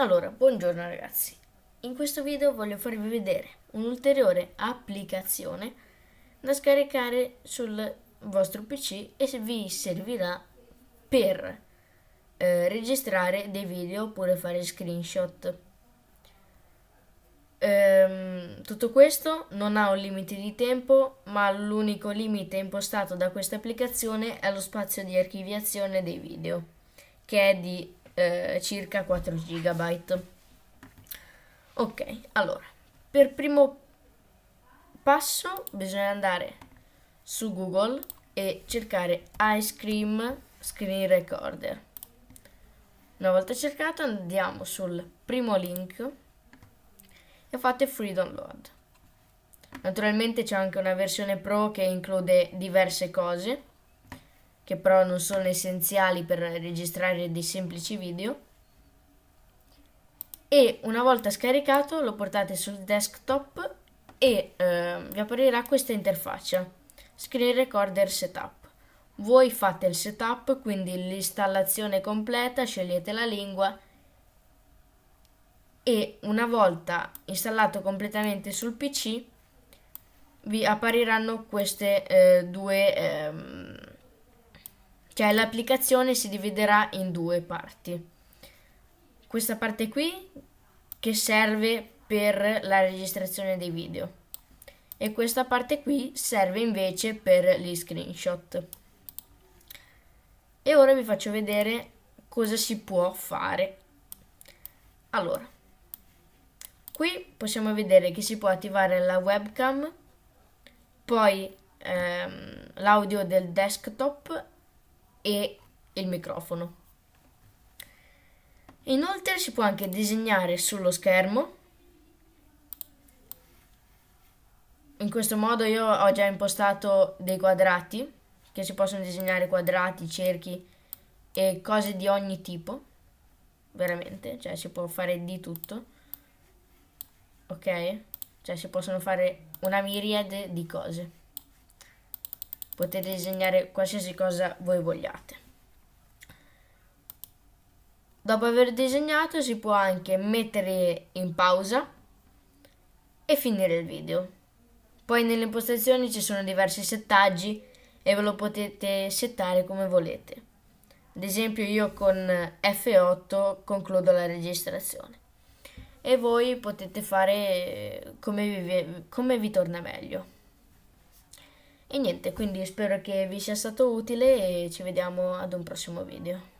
Allora, buongiorno ragazzi. In questo video voglio farvi vedere un'ulteriore applicazione da scaricare sul vostro PC e vi servirà per eh, registrare dei video oppure fare screenshot. Ehm, tutto questo non ha un limite di tempo, ma l'unico limite impostato da questa applicazione è lo spazio di archiviazione dei video, che è di eh, circa 4 GB. Ok, allora, per primo passo bisogna andare su Google e cercare Ice Cream Screen Recorder. Una volta cercato andiamo sul primo link e fate free download. Naturalmente c'è anche una versione pro che include diverse cose che però non sono essenziali per registrare dei semplici video e una volta scaricato lo portate sul desktop e eh, vi apparirà questa interfaccia Screen Recorder Setup voi fate il setup, quindi l'installazione completa, scegliete la lingua e una volta installato completamente sul PC vi appariranno queste eh, due eh, cioè l'applicazione si dividerà in due parti. Questa parte qui che serve per la registrazione dei video e questa parte qui serve invece per gli screenshot. E ora vi faccio vedere cosa si può fare. Allora, qui possiamo vedere che si può attivare la webcam, poi ehm, l'audio del desktop e il microfono. Inoltre si può anche disegnare sullo schermo. In questo modo io ho già impostato dei quadrati, che si possono disegnare quadrati, cerchi e cose di ogni tipo. Veramente, cioè si può fare di tutto. Ok? Cioè si possono fare una miriade di cose potete disegnare qualsiasi cosa voi vogliate. Dopo aver disegnato si può anche mettere in pausa e finire il video. Poi nelle impostazioni ci sono diversi settaggi e ve lo potete settare come volete. Ad esempio io con F8 concludo la registrazione e voi potete fare come vi, come vi torna meglio. E niente, quindi spero che vi sia stato utile e ci vediamo ad un prossimo video.